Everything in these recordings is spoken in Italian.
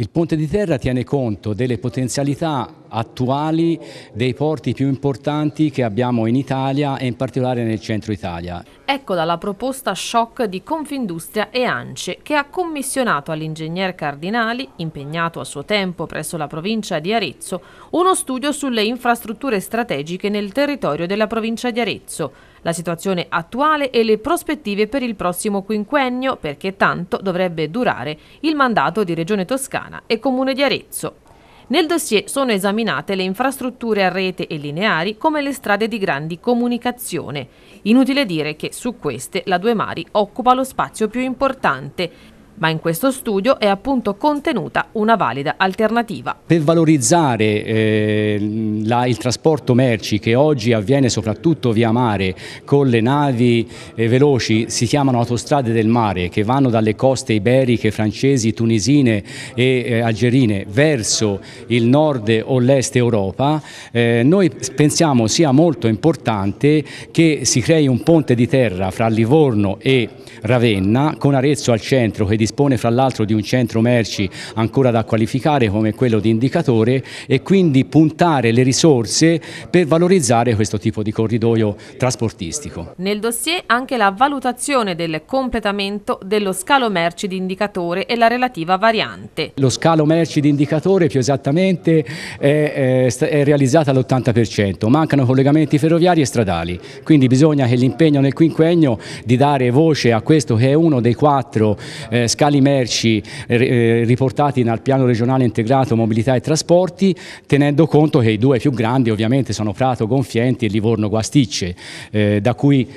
Il ponte di terra tiene conto delle potenzialità attuali dei porti più importanti che abbiamo in Italia e in particolare nel centro Italia. Ecco dalla proposta shock di Confindustria e ANCE che ha commissionato all'ingegner Cardinali, impegnato a suo tempo presso la provincia di Arezzo, uno studio sulle infrastrutture strategiche nel territorio della provincia di Arezzo la situazione attuale e le prospettive per il prossimo quinquennio, perché tanto dovrebbe durare il mandato di Regione Toscana e Comune di Arezzo. Nel dossier sono esaminate le infrastrutture a rete e lineari come le strade di grandi comunicazione. Inutile dire che su queste la Due Mari occupa lo spazio più importante ma in questo studio è appunto contenuta una valida alternativa. Per valorizzare eh, la, il trasporto merci che oggi avviene soprattutto via mare con le navi eh, veloci, si chiamano autostrade del mare, che vanno dalle coste iberiche, francesi, tunisine e eh, algerine verso il nord o l'est Europa, eh, noi pensiamo sia molto importante che si crei un ponte di terra fra Livorno e Ravenna, con Arezzo al centro che di dispone fra l'altro di un centro merci ancora da qualificare come quello di indicatore e quindi puntare le risorse per valorizzare questo tipo di corridoio trasportistico. Nel dossier anche la valutazione del completamento dello scalo merci di indicatore e la relativa variante. Lo scalo merci di indicatore più esattamente è, è, è realizzato all'80%, mancano collegamenti ferroviari e stradali, quindi bisogna che l'impegno nel quinquennio di dare voce a questo che è uno dei quattro eh, scali merci eh, eh, riportati nel piano regionale integrato mobilità e trasporti, tenendo conto che i due più grandi ovviamente sono Prato Gonfienti e Livorno Guasticce, eh, da cui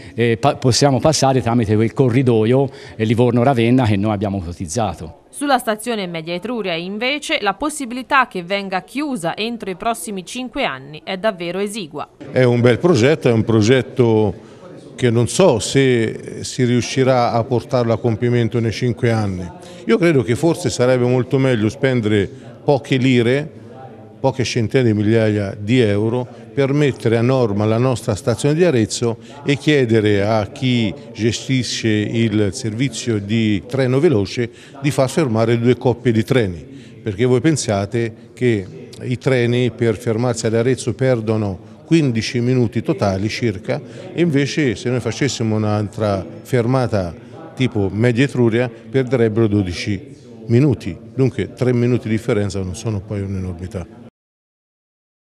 possiamo passare tramite quel corridoio Livorno Ravenna che noi abbiamo cotizzato. Sulla stazione Media Etruria invece la possibilità che venga chiusa entro i prossimi cinque anni è davvero esigua. È un bel progetto, è un progetto che non so se si riuscirà a portarlo a compimento nei cinque anni. Io credo che forse sarebbe molto meglio spendere poche lire, poche centinaia di migliaia di euro per mettere a norma la nostra stazione di Arezzo e chiedere a chi gestisce il servizio di treno veloce di far fermare due coppie di treni, perché voi pensate che i treni per fermarsi ad Arezzo perdono 15 minuti totali circa, invece se noi facessimo un'altra fermata tipo media Etruria perderebbero 12 minuti, dunque 3 minuti di differenza non sono poi un'enormità.